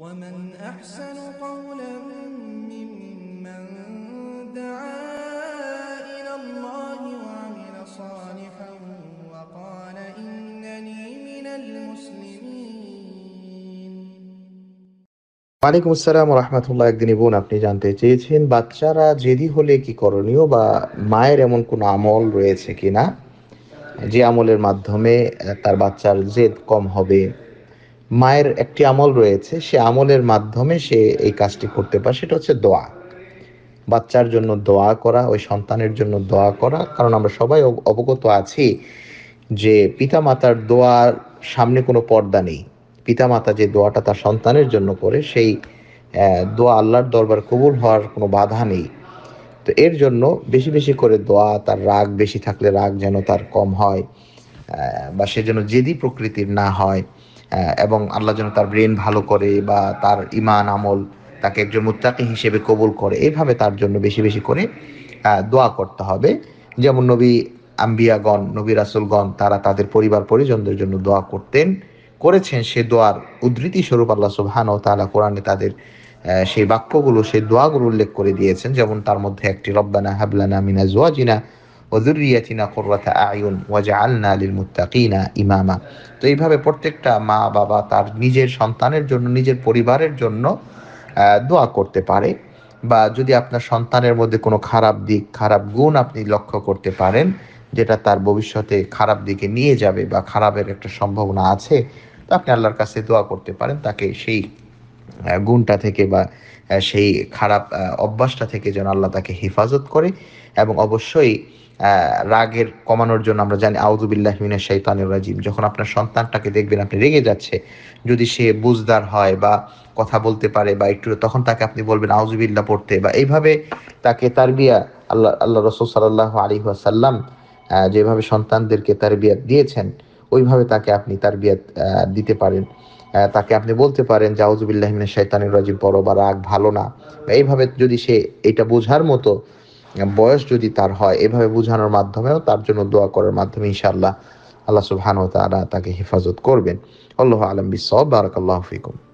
ومن أحسن قولا ممن دعا إلى الله وعمل صالحا وقال إنني من المسلمين একদিনই বোন আপনি জানতে চেয়েছেন বাচ্চারা জেদি হলে কি করণীয় বা মায়ের এমন কোনো আমল রয়েছে কিনা যে আমলের মাধ্যমে তার বাচ্চার জেদ কম হবে মায়ের একটি আমল রয়েছে সে আমলের মাধ্যমে সে এই কাজটি করতে পারে সেটা হচ্ছে দোয়া বাচ্চার জন্য দোয়া করা ওই সন্তানের জন্য দোয়া করা কারণ আমরা সবাই অবগত আছি যে পিতা মাতার দোয়ার সামনে কোনো পর্দা নেই পিতা মাতা যে দোয়াটা তার সন্তানের জন্য করে সেই দোয়া আল্লাহর দরবার কবুল হওয়ার কোনো বাধা নেই তো এর জন্য বেশি বেশি করে দোয়া তার রাগ বেশি থাকলে রাগ যেন তার কম হয় বা সে যেন জেদি প্রকৃতির না হয় এবং আল্লাহ যেন তার ব্রেন ভালো করে বা তার ইমান আমল তাকে একজন মুত্তাকি হিসেবে কবুল করে এভাবে তার জন্য বেশি বেশি করে দোয়া করতে হবে যেমন নবী আম্বিয়াগণ নবী রাসুলগণ তারা তাদের পরিবার পরিজনদের জন্য দোয়া করতেন করেছেন সে দোয়ার উদ্ধৃতি স্বরূপ আল্লাহ সুবহান ও তালা কোরআনে তাদের সেই বাক্যগুলো সেই দোয়াগুলো উল্লেখ করে দিয়েছেন যেমন তার মধ্যে একটি রব্বানা হাবলানা মিনা জোয়াজিনা ওজুরিয়াতিনা কোর্রাতা আয়ুন ওয়াজআলনা লিল মুত্তাকিনা ইমামা তো এইভাবে প্রত্যেকটা মা বাবা তার নিজের সন্তানের জন্য নিজের পরিবারের জন্য দোয়া করতে পারে বা যদি আপনার সন্তানের মধ্যে কোনো খারাপ দিক খারাপ গুণ আপনি লক্ষ্য করতে পারেন যেটা তার ভবিষ্যতে খারাপ দিকে নিয়ে যাবে বা খারাপের একটা সম্ভাবনা আছে তো আপনি আল্লাহর কাছে দোয়া করতে পারেন তাকে সেই গুণটা থেকে বা সেই খারাপ অভ্যাসটা থেকে যেন আল্লাহ তাকে হেফাজত করে এবং অবশ্যই রাগের কমানোর জন্য আমরা জানি আউদুবিল্লাহ মিনা শৈতানুর রাজিম যখন আপনার সন্তানটাকে দেখবেন আপনি রেগে যাচ্ছে যদি সে বুঝদার হয় বা কথা বলতে পারে বা একটু তখন তাকে আপনি বলবেন আউজুবিল্লাহ পড়তে বা এইভাবে তাকে তার বিয়া আল্লাহ আল্লাহ রসুল সাল্লাহ আলী আসাল্লাম যেভাবে সন্তানদেরকে তার বিয়া দিয়েছেন ওইভাবে তাকে আপনি তার বিয়া দিতে পারেন তাকে আপনি বলতে পারেন যে আউজুবিল্লাহমিনের শৈতানের রাজিব বড় বা রাগ ভালো না এইভাবে যদি সে এটা বোঝার মতো বয়স যদি তার হয় এভাবে বোঝানোর মাধ্যমেও তার জন্য দোয়া করার মাধ্যমে ইনশাআল্লাহ আল্লাহ সুবহান ও তারা তাকে হেফাজত করবেন আল্লাহ আলম বিসব বারাকাল্লাহ ফিকুম